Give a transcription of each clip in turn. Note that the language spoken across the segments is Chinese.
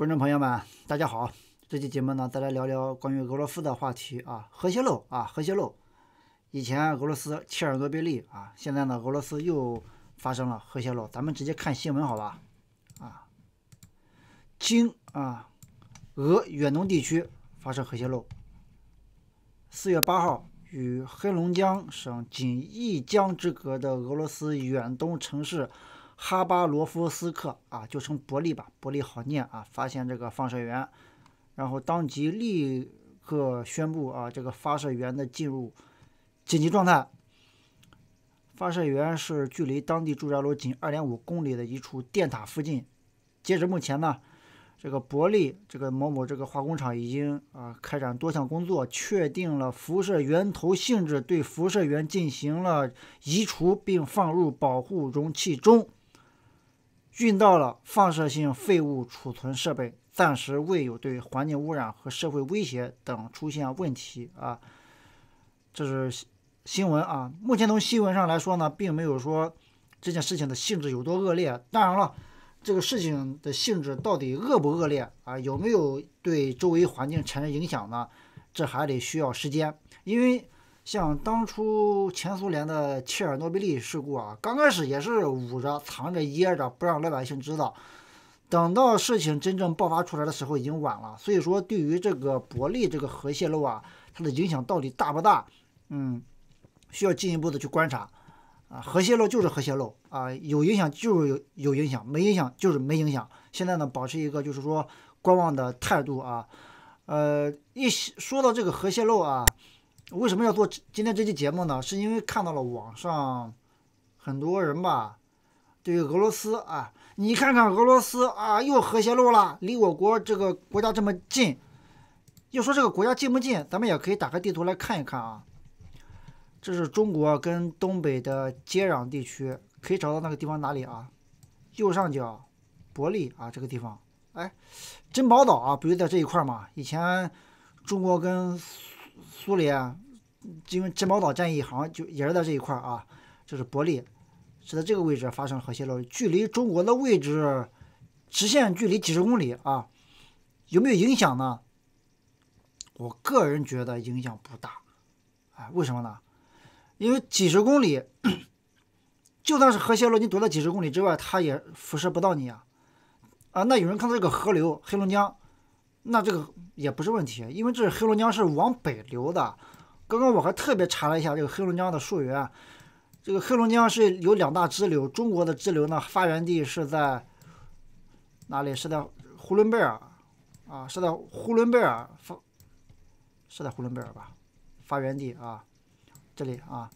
观众朋友们，大家好！这期节目呢，再来聊聊关于俄罗斯的话题啊，核泄漏啊，核泄漏。以前俄罗斯切尔诺贝利啊，现在呢，俄罗斯又发生了核泄漏。咱们直接看新闻好吧？啊，今啊，俄远东地区发生核泄漏。四月八号，与黑龙江省仅一江之隔的俄罗斯远东城市。哈巴罗夫斯克啊，就称伯利吧，伯利好念啊，发现这个放射源，然后当即立刻宣布啊，这个发射源的进入紧急状态。发射源是距离当地住宅楼仅二点五公里的一处电塔附近。截止目前呢，这个伯利这个某某这个化工厂已经啊开展多项工作，确定了辐射源头性质，对辐射源进行了移除，并放入保护容器中。运到了放射性废物储存设备，暂时未有对环境污染和社会威胁等出现问题啊。这是新闻啊。目前从新闻上来说呢，并没有说这件事情的性质有多恶劣。当然了，这个事情的性质到底恶不恶劣啊，有没有对周围环境产生影响呢？这还得需要时间，因为。像当初前苏联的切尔诺贝利事故啊，刚开始也是捂着、藏着、掖着，不让老百姓知道。等到事情真正爆发出来的时候，已经晚了。所以说，对于这个伯利这个核泄漏啊，它的影响到底大不大？嗯，需要进一步的去观察。啊，核泄漏就是核泄漏啊，有影响就是有有影响，没影响就是没影响。现在呢，保持一个就是说观望的态度啊。呃，一说到这个核泄漏啊。为什么要做今天这期节目呢？是因为看到了网上很多人吧，对于俄罗斯啊，你看看俄罗斯啊，又核泄漏了，离我国这个国家这么近。要说这个国家近不近，咱们也可以打开地图来看一看啊。这是中国跟东北的接壤地区，可以找到那个地方哪里啊？右上角，伯利啊这个地方，哎，珍宝岛啊，不就在这一块吗？以前中国跟。苏联，因为珍宝岛战役，好像就也是在这一块啊，就是伯利是在这个位置发生核泄漏，距离中国的位置直线距离几十公里啊，有没有影响呢？我个人觉得影响不大，哎，为什么呢？因为几十公里，就算是核泄漏，你躲到几十公里之外，它也辐射不到你啊。啊，那有人看到这个河流，黑龙江。那这个也不是问题，因为这是黑龙江是往北流的。刚刚我还特别查了一下这个黑龙江的溯源，这个黑龙江是有两大支流。中国的支流呢，发源地是在哪里？是在呼伦贝尔啊，是在呼伦贝尔发，是在呼伦贝尔吧？发源地啊，这里啊，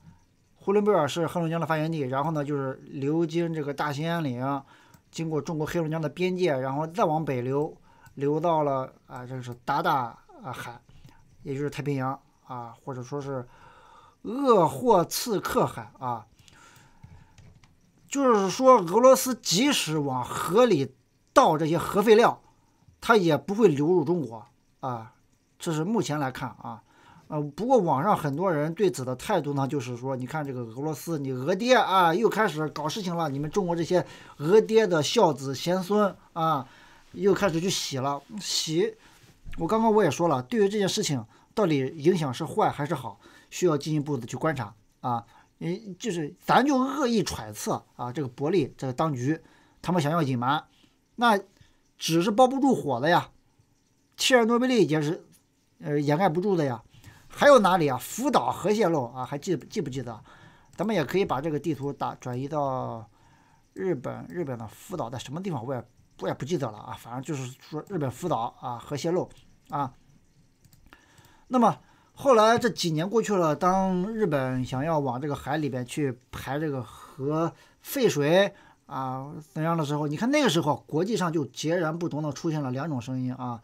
呼伦贝尔是黑龙江的发源地。然后呢，就是流经这个大兴安岭，经过中国黑龙江的边界，然后再往北流。流到了啊，这是达达啊海，也就是太平洋啊，或者说是鄂霍次克海啊，就是说俄罗斯即使往河里倒这些核废料，它也不会流入中国啊，这是目前来看啊，呃，不过网上很多人对此的态度呢，就是说，你看这个俄罗斯，你俄爹啊又开始搞事情了，你们中国这些俄爹的孝子贤孙啊。又开始去洗了洗，我刚刚我也说了，对于这件事情到底影响是坏还是好，需要进一步的去观察啊。嗯，就是咱就恶意揣测啊，这个伯利这个当局他们想要隐瞒，那纸是包不住火的呀，切尔诺贝利也是，呃，掩盖不住的呀。还有哪里啊？福岛核泄漏啊，还记记不记得？咱们也可以把这个地图打转移到日本，日本的福岛在什么地方我也。我也不记得了啊，反正就是说日本福岛啊核泄漏啊，那么后来这几年过去了，当日本想要往这个海里边去排这个核废水啊怎样的时候，你看那个时候国际上就截然不同的出现了两种声音啊，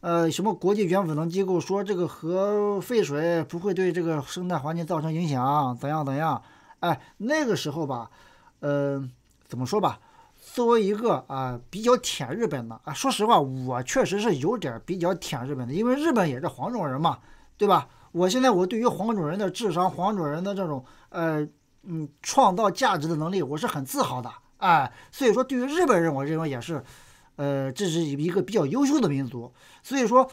呃什么国际原子能机构说这个核废水不会对这个生态环境造成影响怎样怎样，哎那个时候吧，嗯怎么说吧。作为一个啊比较舔日本的啊，说实话，我确实是有点比较舔日本的，因为日本也是黄种人嘛，对吧？我现在我对于黄种人的智商、黄种人的这种呃嗯创造价值的能力，我是很自豪的，哎，所以说对于日本人，我认为也是，呃，这是一一个比较优秀的民族，所以说，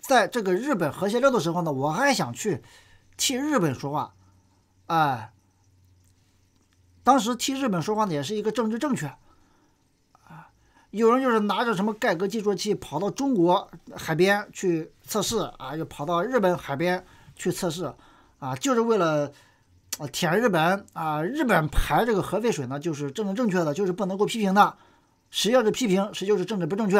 在这个日本核泄漏的时候呢，我还想去替日本说话，哎。当时替日本说话的也是一个政治正确啊，有人就是拿着什么盖革计数器跑到中国海边去测试啊，又跑到日本海边去测试啊，就是为了舔日本啊。日本排这个核废水呢，就是政治正确的，就是不能够批评的。谁要是批评，谁就是政治不正确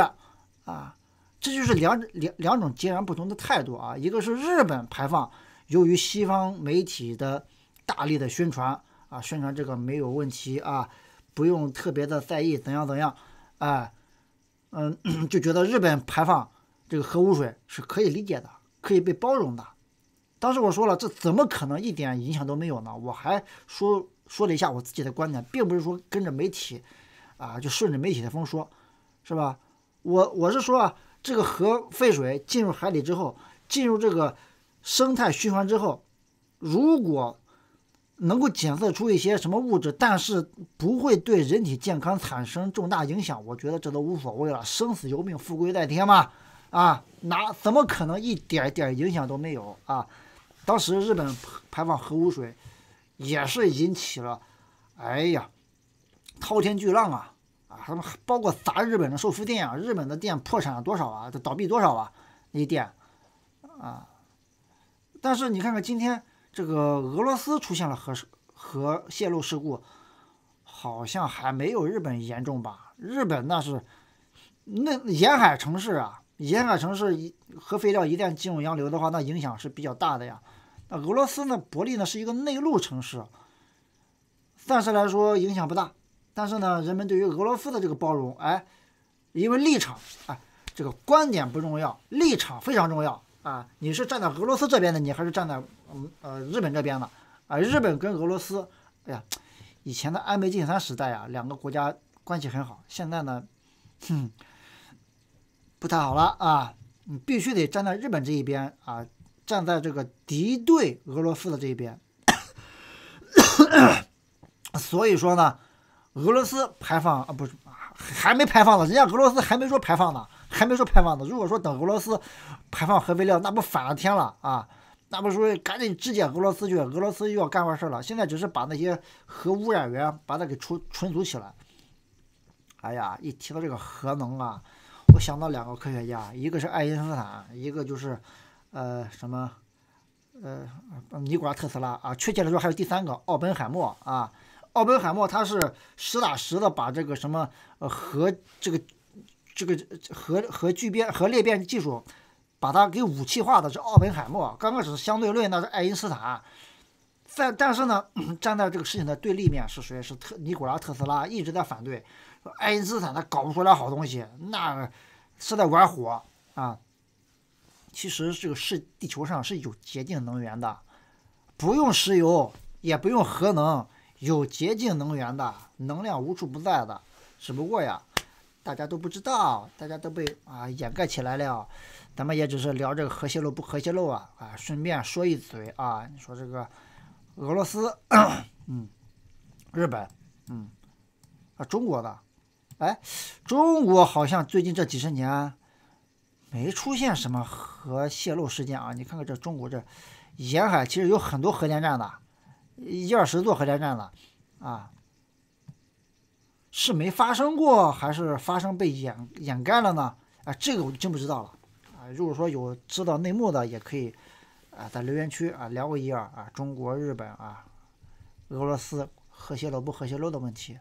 啊。这就是两两两种截然不同的态度啊。一个是日本排放，由于西方媒体的大力的宣传。啊，宣传这个没有问题啊，不用特别的在意怎样怎样，哎，嗯，就觉得日本排放这个核污水是可以理解的，可以被包容的。当时我说了，这怎么可能一点影响都没有呢？我还说说了一下我自己的观点，并不是说跟着媒体啊，就顺着媒体的风说，是吧？我我是说啊，这个核废水进入海里之后，进入这个生态循环之后，如果。能够检测出一些什么物质，但是不会对人体健康产生重大影响，我觉得这都无所谓了，生死由命，富贵在天嘛。啊，哪怎么可能一点点影响都没有啊？当时日本排放核污水，也是引起了，哎呀，滔天巨浪啊啊！他们包括砸日本的寿司店啊，日本的店破产了多少啊？这倒闭多少啊？些店啊，但是你看看今天。这个俄罗斯出现了核核泄漏事故，好像还没有日本严重吧？日本那是那沿海城市啊，沿海城市核废料一旦进入洋流的话，那影响是比较大的呀。那俄罗斯呢，伯利呢是一个内陆城市，暂时来说影响不大。但是呢，人们对于俄罗斯的这个包容，哎，因为立场，哎，这个观点不重要，立场非常重要。啊，你是站在俄罗斯这边的，你还是站在嗯呃日本这边的？啊，日本跟俄罗斯，哎呀，以前的安倍晋三时代啊，两个国家关系很好，现在呢，哼，不太好了啊。你必须得站在日本这一边啊，站在这个敌对俄罗斯的这一边。所以说呢，俄罗斯排放啊，不是还没排放呢，人家俄罗斯还没说排放呢。还没说排放呢，如果说等俄罗斯排放核废料，那不反了天了啊！那不说赶紧肢解俄罗斯去，俄罗斯又要干坏事了。现在只是把那些核污染源把它给除存储起来。哎呀，一提到这个核能啊，我想到两个科学家，一个是爱因斯坦，一个就是呃什么呃尼古拉特斯拉啊。确切来说，还有第三个奥本海默啊。奥本海默他是实打实的把这个什么呃核这个。这个核核聚变、核裂变技术，把它给武器化的是奥本海默。刚开始相对论那是爱因斯坦。但但是呢，站在这个事情的对立面是谁？是特尼古拉特斯拉一直在反对。爱因斯坦他搞不出来好东西，那是在玩火啊。其实这个是地球上是有洁净能源的，不用石油，也不用核能，有洁净能源的，能量无处不在的。只不过呀。大家都不知道，大家都被啊掩盖起来了。咱们也只是聊这个核泄漏不核泄漏啊啊，顺便说一嘴啊，你说这个俄罗斯，嗯，日本，嗯，啊中国的，哎，中国好像最近这几十年没出现什么核泄漏事件啊。你看看这中国这沿海，其实有很多核电站的，一二十座核电站了啊。是没发生过，还是发生被掩掩盖了呢？啊，这个我就真不知道了。啊，如果说有知道内幕的，也可以啊，在留言区啊聊个一二啊。中国、日本啊、俄罗斯核泄漏不核泄漏的问题，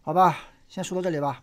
好吧，先说到这里吧。